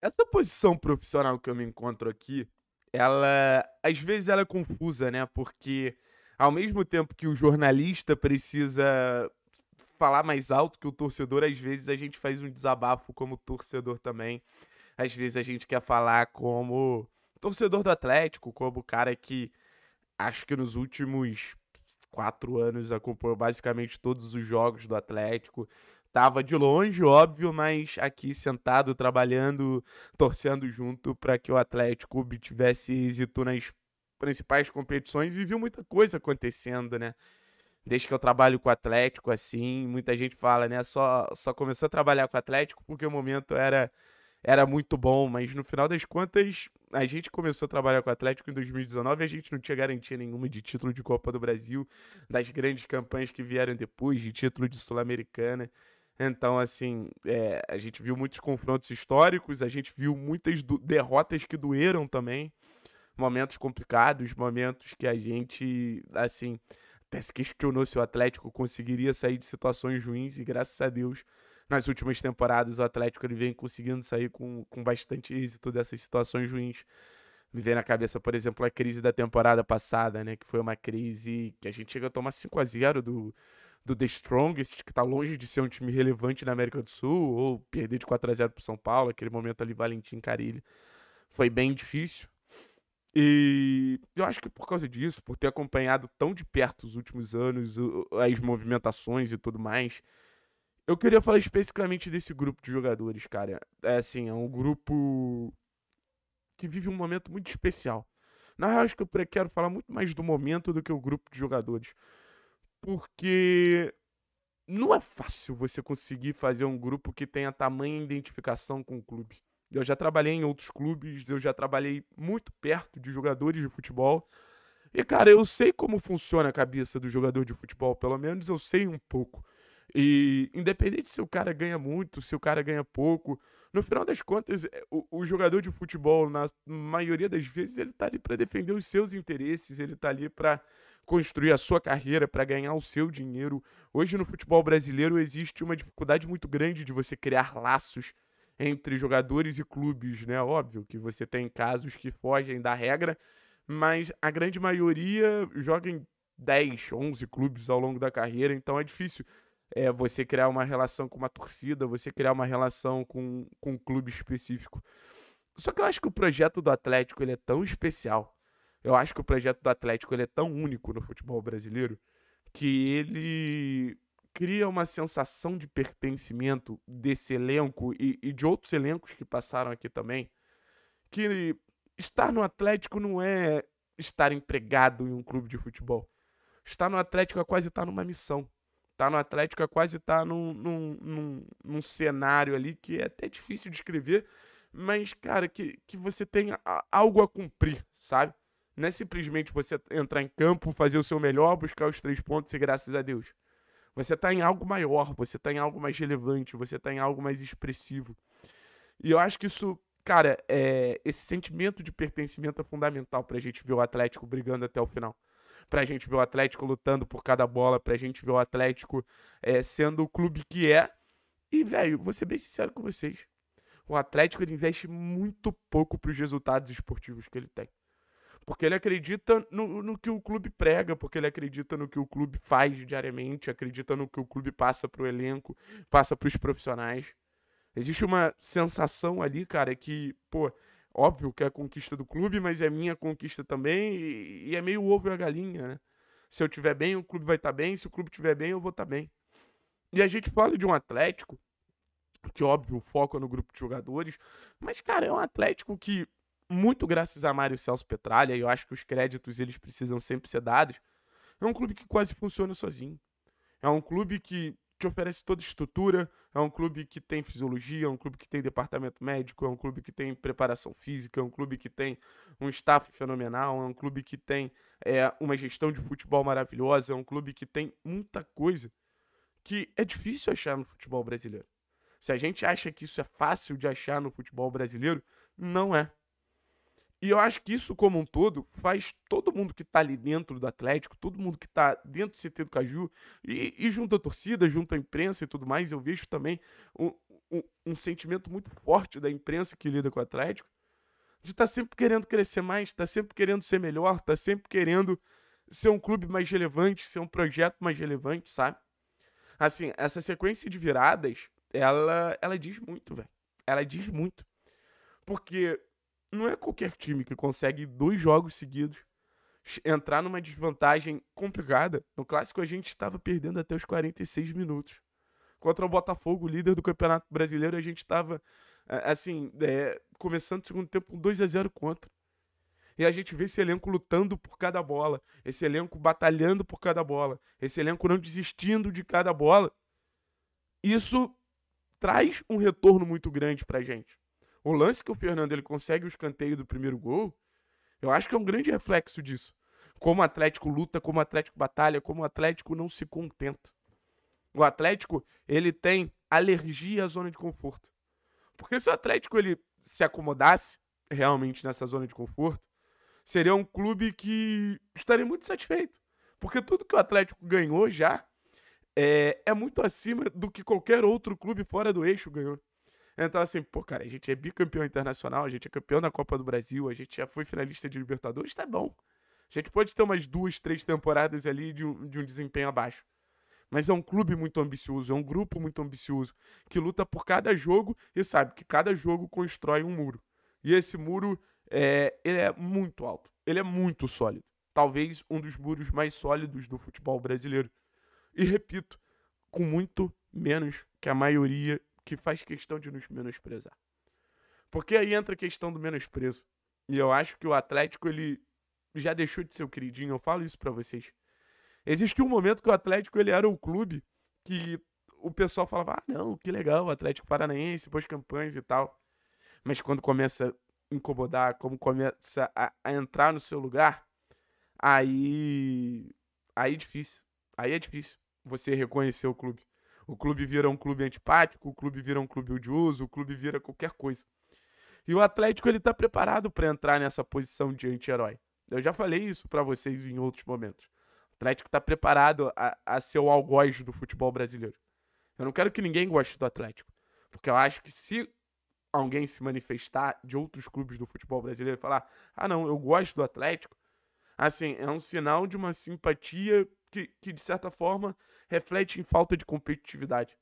Essa posição profissional que eu me encontro aqui, ela às vezes ela é confusa, né? Porque ao mesmo tempo que o jornalista precisa falar mais alto que o torcedor, às vezes a gente faz um desabafo como torcedor também. Às vezes a gente quer falar como torcedor do Atlético, como cara que acho que nos últimos quatro anos acompanhou basicamente todos os jogos do Atlético, estava de longe, óbvio, mas aqui sentado, trabalhando, torcendo junto para que o Atlético tivesse êxito nas principais competições e viu muita coisa acontecendo, né? desde que eu trabalho com o Atlético, assim, muita gente fala, né? Só, só começou a trabalhar com o Atlético porque o momento era, era muito bom, mas no final das contas, a gente começou a trabalhar com o Atlético em 2019 e a gente não tinha garantia nenhuma de título de Copa do Brasil, das grandes campanhas que vieram depois, de título de Sul-Americana. Então, assim, é, a gente viu muitos confrontos históricos, a gente viu muitas derrotas que doeram também, momentos complicados, momentos que a gente, assim, até se questionou se o Atlético conseguiria sair de situações ruins, e graças a Deus, nas últimas temporadas, o Atlético ele vem conseguindo sair com, com bastante êxito dessas situações ruins. Me vem na cabeça, por exemplo, a crise da temporada passada, né? Que foi uma crise que a gente chega a tomar 5 a 0 do, do The Strongest, que tá longe de ser um time relevante na América do Sul, ou perder de 4 a 0 pro São Paulo, aquele momento ali Valentim Carilho, foi bem difícil. E eu acho que por causa disso, por ter acompanhado tão de perto os últimos anos, as movimentações e tudo mais, eu queria falar especificamente desse grupo de jogadores, cara. É assim, é um grupo que vive um momento muito especial. Na real, acho que eu quero falar muito mais do momento do que o grupo de jogadores porque não é fácil você conseguir fazer um grupo que tenha tamanha identificação com o clube. Eu já trabalhei em outros clubes, eu já trabalhei muito perto de jogadores de futebol. E, cara, eu sei como funciona a cabeça do jogador de futebol, pelo menos eu sei um pouco. E independente se o cara ganha muito, se o cara ganha pouco, no final das contas, é, o, o jogador de futebol, na maioria das vezes, ele tá ali para defender os seus interesses, ele tá ali para construir a sua carreira, para ganhar o seu dinheiro. Hoje no futebol brasileiro existe uma dificuldade muito grande de você criar laços entre jogadores e clubes, né? Óbvio que você tem casos que fogem da regra, mas a grande maioria joga em 10, 11 clubes ao longo da carreira, então é difícil é, você criar uma relação com uma torcida, você criar uma relação com, com um clube específico. Só que eu acho que o projeto do Atlético ele é tão especial, eu acho que o projeto do Atlético ele é tão único no futebol brasileiro que ele cria uma sensação de pertencimento desse elenco e, e de outros elencos que passaram aqui também, que estar no Atlético não é estar empregado em um clube de futebol. Estar no Atlético é quase estar numa missão. Estar no Atlético é quase estar num, num, num, num cenário ali que é até difícil de escrever, mas, cara, que, que você tenha algo a cumprir, sabe? Não é simplesmente você entrar em campo, fazer o seu melhor, buscar os três pontos e graças a Deus. Você está em algo maior, você está em algo mais relevante, você está em algo mais expressivo. E eu acho que isso, cara, é, esse sentimento de pertencimento é fundamental para a gente ver o Atlético brigando até o final. Para a gente ver o Atlético lutando por cada bola, para a gente ver o Atlético é, sendo o clube que é. E, velho, vou ser bem sincero com vocês. O Atlético investe muito pouco para os resultados esportivos que ele tem. Porque ele acredita no, no que o clube prega, porque ele acredita no que o clube faz diariamente, acredita no que o clube passa para o elenco, passa para os profissionais. Existe uma sensação ali, cara, que, pô, óbvio que é a conquista do clube, mas é minha conquista também, e, e é meio ovo e a galinha, né? Se eu tiver bem, o clube vai estar tá bem, se o clube tiver bem, eu vou estar tá bem. E a gente fala de um Atlético, que óbvio, o foco é no grupo de jogadores, mas, cara, é um Atlético que muito graças a Mário Celso Petralha, e eu acho que os créditos eles precisam sempre ser dados, é um clube que quase funciona sozinho. É um clube que te oferece toda estrutura, é um clube que tem fisiologia, é um clube que tem departamento médico, é um clube que tem preparação física, é um clube que tem um staff fenomenal, é um clube que tem é, uma gestão de futebol maravilhosa, é um clube que tem muita coisa que é difícil achar no futebol brasileiro. Se a gente acha que isso é fácil de achar no futebol brasileiro, não é. E eu acho que isso, como um todo, faz todo mundo que está ali dentro do Atlético, todo mundo que está dentro do CT do Caju, e, e, junto à torcida, junto à imprensa e tudo mais, eu vejo também um, um, um sentimento muito forte da imprensa que lida com o Atlético, de estar tá sempre querendo crescer mais, estar tá sempre querendo ser melhor, estar tá sempre querendo ser um clube mais relevante, ser um projeto mais relevante, sabe? Assim, essa sequência de viradas, ela, ela diz muito, velho. Ela diz muito. Porque não é qualquer time que consegue dois jogos seguidos entrar numa desvantagem complicada. No clássico a gente estava perdendo até os 46 minutos. Contra o Botafogo, líder do Campeonato Brasileiro, a gente estava assim, é, começando o segundo tempo com 2 a 0 contra. E a gente vê esse elenco lutando por cada bola, esse elenco batalhando por cada bola, esse elenco não desistindo de cada bola. Isso traz um retorno muito grande pra gente. O lance que o Fernando ele consegue o escanteio do primeiro gol, eu acho que é um grande reflexo disso. Como o Atlético luta, como o Atlético batalha, como o Atlético não se contenta. O Atlético, ele tem alergia à zona de conforto. Porque se o Atlético ele se acomodasse realmente nessa zona de conforto, seria um clube que estaria muito satisfeito. Porque tudo que o Atlético ganhou já é, é muito acima do que qualquer outro clube fora do eixo ganhou. Então, assim, pô, cara, a gente é bicampeão internacional, a gente é campeão da Copa do Brasil, a gente já foi finalista de Libertadores, tá bom. A gente pode ter umas duas, três temporadas ali de um, de um desempenho abaixo. Mas é um clube muito ambicioso, é um grupo muito ambicioso, que luta por cada jogo e sabe que cada jogo constrói um muro. E esse muro é, ele é muito alto, ele é muito sólido. Talvez um dos muros mais sólidos do futebol brasileiro. E repito, com muito menos que a maioria que faz questão de nos menosprezar. Porque aí entra a questão do menosprezo. E eu acho que o Atlético, ele já deixou de ser o queridinho. Eu falo isso para vocês. Existe um momento que o Atlético, ele era o clube que o pessoal falava, ah, não, que legal, o Atlético Paranaense, boas campanhas e tal. Mas quando começa a incomodar, como começa a, a entrar no seu lugar, aí aí é difícil. Aí é difícil você reconhecer o clube. O clube vira um clube antipático, o clube vira um clube odioso, o clube vira qualquer coisa. E o Atlético ele tá preparado para entrar nessa posição de anti-herói. Eu já falei isso para vocês em outros momentos. O Atlético tá preparado a, a ser o algoz do futebol brasileiro. Eu não quero que ninguém goste do Atlético, porque eu acho que se alguém se manifestar de outros clubes do futebol brasileiro e falar: "Ah, não, eu gosto do Atlético", assim, é um sinal de uma simpatia que, que, de certa forma, reflete em falta de competitividade.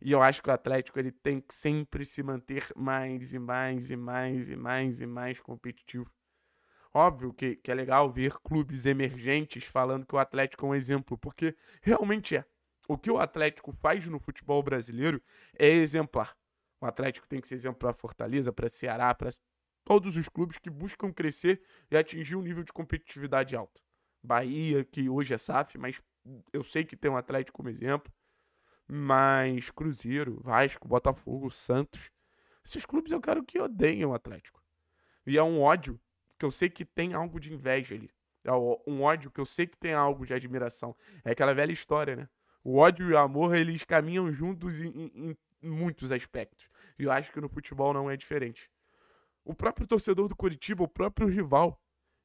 E eu acho que o Atlético ele tem que sempre se manter mais e mais e mais e mais e mais competitivo. Óbvio que, que é legal ver clubes emergentes falando que o Atlético é um exemplo, porque realmente é. O que o Atlético faz no futebol brasileiro é exemplar. O Atlético tem que ser exemplo para Fortaleza, para Ceará, para todos os clubes que buscam crescer e atingir um nível de competitividade alto. Bahia, que hoje é SAF, mas eu sei que tem um Atlético como exemplo. Mas Cruzeiro, Vasco, Botafogo, Santos. Esses clubes eu quero que odeiem o Atlético. E é um ódio que eu sei que tem algo de inveja ali. É um ódio que eu sei que tem algo de admiração. É aquela velha história, né? O ódio e o amor, eles caminham juntos em, em, em muitos aspectos. E eu acho que no futebol não é diferente. O próprio torcedor do Curitiba, o próprio rival,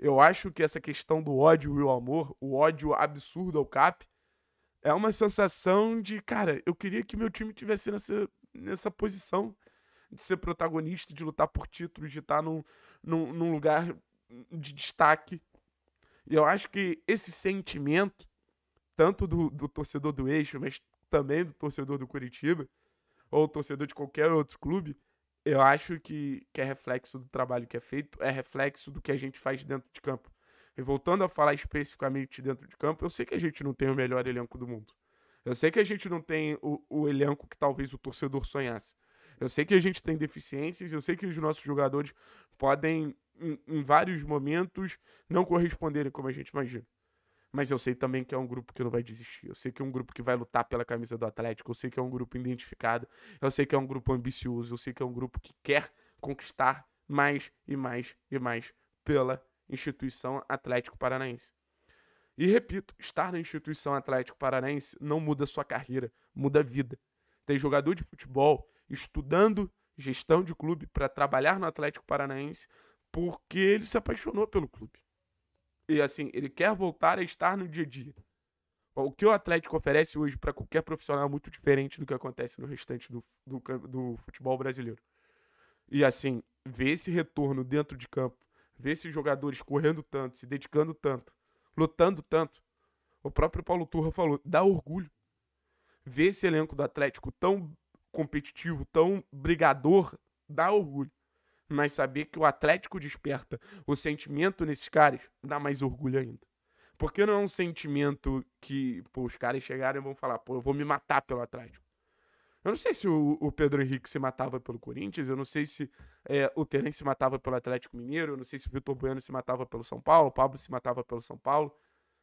eu acho que essa questão do ódio e o amor, o ódio absurdo ao Cap, é uma sensação de, cara, eu queria que meu time tivesse nessa, nessa posição de ser protagonista, de lutar por títulos, de estar num, num, num lugar de destaque. E eu acho que esse sentimento, tanto do, do torcedor do Eixo, mas também do torcedor do Curitiba, ou torcedor de qualquer outro clube, eu acho que, que é reflexo do trabalho que é feito, é reflexo do que a gente faz dentro de campo. E voltando a falar especificamente dentro de campo, eu sei que a gente não tem o melhor elenco do mundo. Eu sei que a gente não tem o, o elenco que talvez o torcedor sonhasse. Eu sei que a gente tem deficiências, eu sei que os nossos jogadores podem, em, em vários momentos, não corresponderem como a gente imagina. Mas eu sei também que é um grupo que não vai desistir. Eu sei que é um grupo que vai lutar pela camisa do Atlético. Eu sei que é um grupo identificado. Eu sei que é um grupo ambicioso. Eu sei que é um grupo que quer conquistar mais e mais e mais pela instituição Atlético Paranaense. E repito, estar na instituição Atlético Paranaense não muda sua carreira, muda a vida. Tem jogador de futebol estudando gestão de clube para trabalhar no Atlético Paranaense porque ele se apaixonou pelo clube. E assim, ele quer voltar a estar no dia a dia. O que o Atlético oferece hoje para qualquer profissional é muito diferente do que acontece no restante do, do, do futebol brasileiro. E assim, ver esse retorno dentro de campo, ver esses jogadores correndo tanto, se dedicando tanto, lutando tanto, o próprio Paulo Turra falou, dá orgulho. Ver esse elenco do Atlético tão competitivo, tão brigador, dá orgulho. Mas saber que o Atlético desperta o sentimento nesses caras dá mais orgulho ainda. Porque não é um sentimento que, pô, os caras chegaram e vão falar, pô, eu vou me matar pelo Atlético. Eu não sei se o, o Pedro Henrique se matava pelo Corinthians, eu não sei se é, o Terence se matava pelo Atlético Mineiro, eu não sei se o Vitor Bueno se matava pelo São Paulo, o Pablo se matava pelo São Paulo.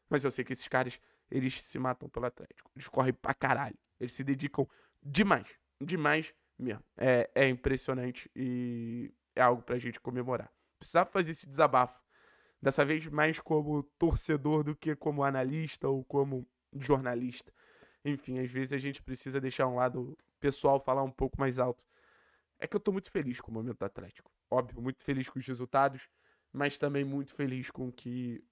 Mas eu sei que esses caras, eles se matam pelo Atlético. Eles correm pra caralho. Eles se dedicam demais. Demais mesmo. É, é impressionante. E é algo pra gente comemorar. Precisava fazer esse desabafo. Dessa vez mais como torcedor do que como analista ou como jornalista. Enfim, às vezes a gente precisa deixar um lado pessoal falar um pouco mais alto. É que eu tô muito feliz com o momento do Atlético. Óbvio, muito feliz com os resultados, mas também muito feliz com o que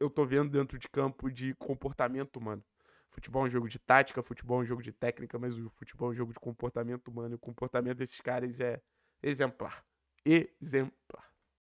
eu tô vendo dentro de campo de comportamento humano. Futebol é um jogo de tática, futebol é um jogo de técnica, mas o futebol é um jogo de comportamento humano. E o comportamento desses caras é exemplar exemplar.